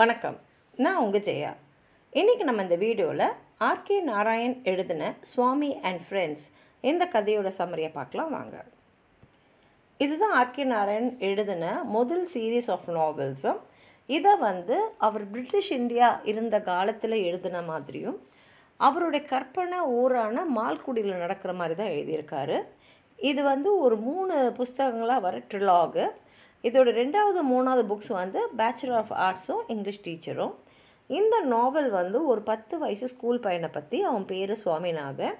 வணக்கம் நான் உங்கள் ஜெயா இன்றைக்கி நம்ம இந்த வீடியோவில் ஆர்கே நாராயண் எழுதின சுவாமி அண்ட் ஃப்ரெண்ட்ஸ் இந்த கதையோட சம்மரியை பார்க்கலாம் வாங்க இதுதான் ஆர்கே நாராயண் எழுதின முதல் சீரீஸ் ஆஃப் நாவல்ஸும் இதை வந்து அவர் பிரிட்டிஷ் இந்தியா இருந்த காலத்தில் எழுதின மாதிரியும் அவருடைய கற்பனை ஊரான மால்குடியில் நடக்கிற மாதிரி தான் எழுதியிருக்காரு இது வந்து ஒரு மூணு புஸ்தகங்களாக வர ட்ரிலாகு இதோட ரெண்டாவது மூணாவது புக்ஸ் வந்து பேச்சுலர் ஆஃப் ஆர்ட்ஸும் இங்கிலீஷ் டீச்சரும் இந்த நாவல் வந்து ஒரு பத்து வயசு ஸ்கூல் பையனை பற்றி அவன் பேர் சுவாமிநாதன்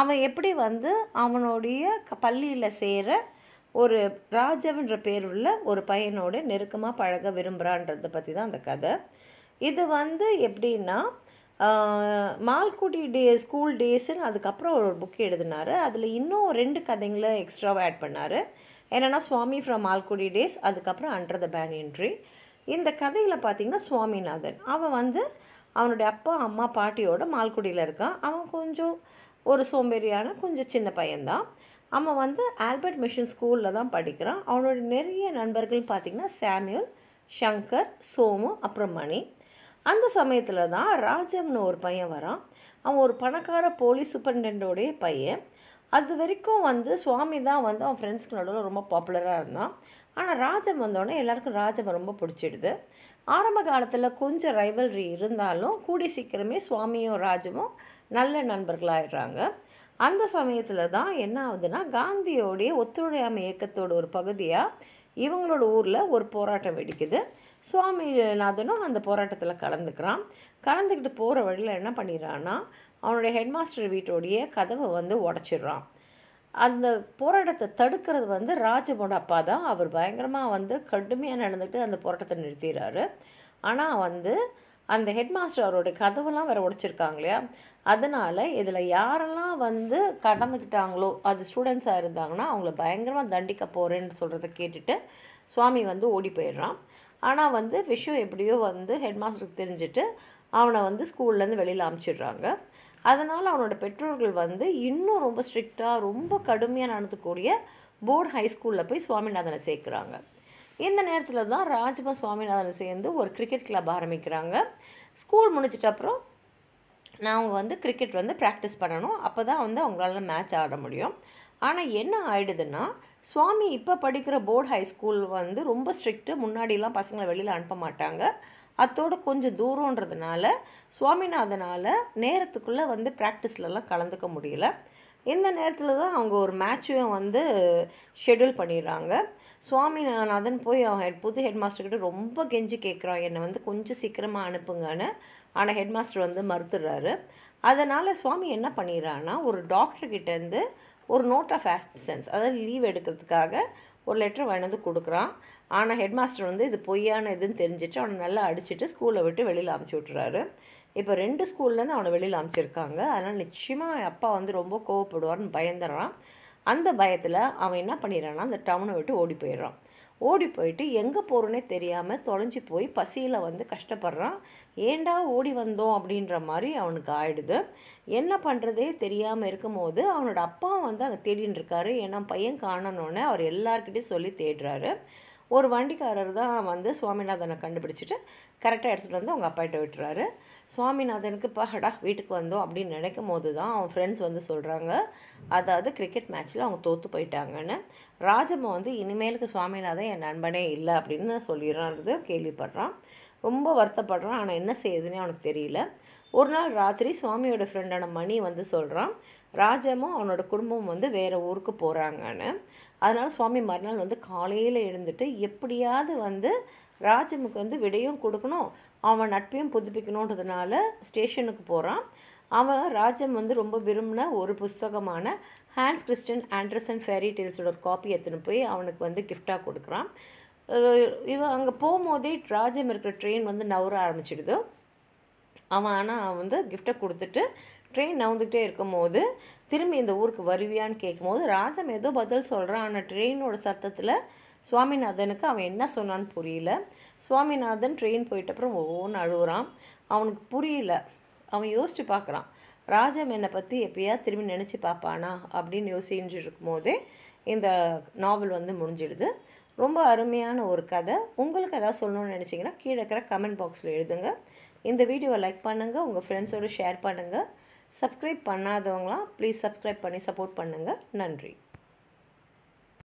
அவன் எப்படி வந்து அவனுடைய பள்ளியில் சேர ஒரு ராஜாவின்ற பேருள்ள ஒரு பையனோட நெருக்கமாக பழக விரும்புகிறான்றதை பற்றி தான் அந்த கதை இது வந்து எப்படின்னா மால்குடி டே ஸ்கூல் டேஸுன்னு அதுக்கப்புறம் ஒரு புக் எழுதினார் அதில் இன்னும் ரெண்டு கதைங்களை எக்ஸ்ட்ராவாக ஆட் பண்ணார் என்னென்னா சுவாமி ஃப்ரம் ஆல்குடி டேஸ் அதுக்கப்புறம் அண்டர் த பேன் என்ட்ரி இந்த கதையில் பார்த்திங்கன்னா சுவாமிநாதன் அவன் வந்து அவனுடைய அப்பா அம்மா பாட்டியோட மால்குடியில் இருக்கான் அவன் கொஞ்சம் ஒரு சோம்பேறியான கொஞ்சம் சின்ன பையன்தான் அவன் வந்து ஆல்பர்ட் மிஷன் ஸ்கூலில் தான் படிக்கிறான் அவனுடைய நிறைய நண்பர்கள் பார்த்திங்கன்னா சாமியூல் ஷங்கர் சோமு அப்புறம் மணி அந்த சமயத்தில் தான் ராஜம்னு ஒரு பையன் வரான் அவன் ஒரு பணக்கார போலீஸ் சூப்பரிண்டென்டோடைய பையன் அது வரைக்கும் வந்து சுவாமி தான் வந்து அவன் ஃப்ரெண்ட்ஸ்க்கு நடுவில் ரொம்ப பாப்புலராக இருந்தான் ஆனால் ராஜம் வந்தோடனே எல்லாருக்கும் ராஜம் ரொம்ப பிடிச்சிடுது ஆரம்ப காலத்தில் கொஞ்சம் ரைவல்ரி இருந்தாலும் கூடி சீக்கிரமே சுவாமியும் ராஜமும் நல்ல நண்பர்களாகிடுறாங்க அந்த சமயத்தில் தான் என்ன ஆகுதுன்னா காந்தியோடைய ஒத்துழையாமை இயக்கத்தோட ஒரு பகுதியாக இவங்களோட ஊரில் ஒரு போராட்டம் வெடிக்குது சுவாமிநாதனும் அந்த போராட்டத்தில் கலந்துக்கிறான் கலந்துக்கிட்டு போகிற வழியில் என்ன பண்ணிடுறான்னா அவனுடைய ஹெட்மாஸ்டர் வீட்டோடைய கதவை வந்து உடச்சிடுறான் அந்த போராட்டத்தை தடுக்கிறது வந்து ராஜபோட அப்பா தான் அவர் பயங்கரமாக வந்து கடுமையாக நடந்துக்கிட்டு அந்த போராட்டத்தை நிறுத்திடுறாரு ஆனால் வந்து அந்த ஹெட்மாஸ்டர் அவருடைய கதவெல்லாம் வேறு உடைச்சிருக்காங்க இல்லையா அதனால் இதில் யாரெல்லாம் வந்து கடந்துக்கிட்டாங்களோ அது ஸ்டூடெண்ட்ஸாக இருந்தாங்கன்னா அவங்கள பயங்கரமாக தண்டிக்க போகிறேன்னு சொல்கிறத கேட்டுட்டு சுவாமி வந்து ஓடி போயிடுறான் ஆனால் வந்து விஷயம் எப்படியோ வந்து ஹெட் மாஸ்டருக்கு தெரிஞ்சுட்டு அவனை வந்து ஸ்கூல்லேருந்து வெளியில் அமுச்சிடுறாங்க அதனால் அவனோட பெற்றோர்கள் வந்து இன்னும் ரொம்ப ஸ்ட்ரிக்டாக ரொம்ப கடுமையாக நடத்தக்கூடிய போர்டு ஹைஸ்கூலில் போய் சுவாமிநாதனை சேர்க்குறாங்க இந்த நேரத்தில் தான் ராஜ்மா சுவாமிநாதனை சேர்ந்து ஒரு கிரிக்கெட் கிளப் ஆரம்பிக்கிறாங்க ஸ்கூல் முடிச்சிட்ட அப்புறம் நான் அவங்க வந்து கிரிக்கெட் வந்து ப்ராக்டிஸ் பண்ணணும் அப்போ தான் வந்து அவங்களால மேட்ச் ஆட முடியும் ஆனால் என்ன ஆயிடுதுன்னா சுவாமி இப்போ படிக்கிற போர்ட் ஹை ஸ்கூல் வந்து ரொம்ப ஸ்ட்ரிக்ட்டு முன்னாடிலாம் பசங்களை வெளியில் அனுப்ப மாட்டாங்க அதோட கொஞ்சம் தூரன்றதுனால சுவாமிநாதனால் நேரத்துக்குள்ளே வந்து ப்ராக்டிஸ்லலாம் கலந்துக்க முடியல இந்த நேரத்தில் தான் அவங்க ஒரு மேட்சையும் வந்து ஷெடியூல் பண்ணிடுறாங்க சுவாமிநாதன் போய் அவன் ஹெட் புது ஹெட் மாஸ்டர்கிட்ட ரொம்ப கெஞ்சி கேட்குறான் என்னை வந்து கொஞ்சம் சீக்கிரமாக அனுப்புங்கன்னு ஆனால் ஹெட் மாஸ்டர் வந்து மறுத்துடுறாரு அதனால் சுவாமி என்ன பண்ணிடுறான்னா ஒரு டாக்டர்கிட்டேருந்து ஒரு நோட் ஆஃப் ஆப்சன்ஸ் அதாவது லீவ் எடுக்கிறதுக்காக ஒரு லெட்டர் வந்து கொடுக்குறான் ஆனால் ஹெட் மாஸ்டர் வந்து இது பொய்யான இதுன்னு தெரிஞ்சுட்டு அவனை நல்லா அடிச்சுட்டு ஸ்கூலை விட்டு வெளியில் அமுச்சு விட்டுறாரு இப்போ ரெண்டு ஸ்கூல்லேருந்து அவனை வெளியில் அமுச்சிருக்காங்க அதனால் நிச்சயமாக அப்பா வந்து ரொம்ப கோவப்படுவார்னு பயந்துடுறான் அந்த பயத்தில் அவன் என்ன பண்ணிடுறான்னா அந்த டவுனை விட்டு ஓடி போயிடுறான் ஓடி போயிட்டு எங்கே போகிறோன்னே தெரியாமல் தொலைஞ்சி போய் பசியில் வந்து கஷ்டப்படுறான் ஏண்டா ஓடி வந்தோம் அப்படின்ற மாதிரி அவனுக்கு ஆயிடுது என்ன பண்ணுறதே தெரியாமல் இருக்கும்போது அவனோட அப்பா வந்து அங்கே தேடின்னு இருக்காரு ஏன்னா பையன் காணணுன்னு அவர் எல்லாருக்கிட்டையும் சொல்லி தேடுறாரு ஒரு வண்டிக்காரர் தான் வந்து சுவாமிநாதனை கண்டுபிடிச்சிட்டு கரெக்டாக எடுத்துகிட்டு வந்து அவங்க அப்பாட்ட விட்டுறாரு சுவாமிநாதனுக்கு பஹடா வீட்டுக்கு வந்தோம் அப்படின்னு நினைக்கும் போது தான் அவன் ஃப்ரெண்ட்ஸ் வந்து சொல்கிறாங்க அதாவது கிரிக்கெட் மேட்ச்சில் அவங்க தோற்று போயிட்டாங்கன்னு ராஜம்மா வந்து இனிமேலுக்கு சுவாமிநாதன் என் நண்பனே இல்லை அப்படின்னு சொல்லிடுறது கேள்விப்படுறான் ரொம்ப வருத்தப்படுறான் ஆனால் என்ன செய்யுதுன்னே அவனுக்கு தெரியல ஒரு நாள் ராத்திரி சுவாமியோட ஃப்ரெண்டான மணி வந்து சொல்கிறான் ராஜமும் அவனோட குடும்பமும் வந்து வேறு ஊருக்கு போகிறாங்கன்னு அதனால் சுவாமி மறுநாள் வந்து காலையில் எழுந்துட்டு எப்படியாவது வந்து ராஜமுக்கு வந்து விடையும் கொடுக்கணும் அவன் நட்பையும் புதுப்பிக்கணுன்றதுனால ஸ்டேஷனுக்கு போகிறான் அவன் ராஜம் வந்து ரொம்ப விரும்பின ஒரு புஸ்தகமான ஹான்ஸ் கிறிஸ்டியன் அண்ட் ஃபேரி டெய்ல்ஸோட ஒரு காப்பி எடுத்துன்னு போய் அவனுக்கு வந்து கிஃப்டாக கொடுக்குறான் இவன் அங்கே போகும்போதே ராஜம் இருக்கிற ட்ரெயின் வந்து நவர ஆரம்பிச்சிடுது அவன் ஆனால் அவன் வந்து கிஃப்டை கொடுத்துட்டு ட்ரெயின் நவுந்துக்கிட்டே இருக்கும் போது திரும்பி இந்த ஊருக்கு வருவியான்னு கேட்கும்போது ராஜம் ஏதோ பதில் சொல்கிறான் ஆனால் ட்ரெயினோட சத்தத்தில் சுவாமிநாதனுக்கு அவன் என்ன சொன்னான்னு புரியல சுவாமிநாதன் ட்ரெயின் போயிட்ட அப்புறம் ஒவ்வொன்று அழுகுறான் அவனுக்கு புரியல அவன் யோசித்து பார்க்குறான் ராஜம் என்னை பற்றி எப்பயா திரும்பி நினச்சி பார்ப்பானா அப்படின்னு யோசிச்சுட்டு இருக்கும்போதே இந்த நாவல் வந்து முடிஞ்சிடுது ரொம்ப அருமையான ஒரு கதை உங்களுக்கு எதாவது சொல்லணும்னு நினச்சிங்கன்னா கீழே இருக்கிற கமெண்ட் பாக்ஸில் எழுதுங்க இந்த வீடியோவை லைக் பண்ணுங்கள் உங்கள் ஃப்ரெண்ட்ஸோடு ஷேர் பண்ணுங்கள் சப்ஸ்கிரைப் பண்ணாதவங்களாம் ப்ளீஸ் சப்ஸ்கிரைப் பண்ணி சப்போர்ட் பண்ணுங்கள் நன்றி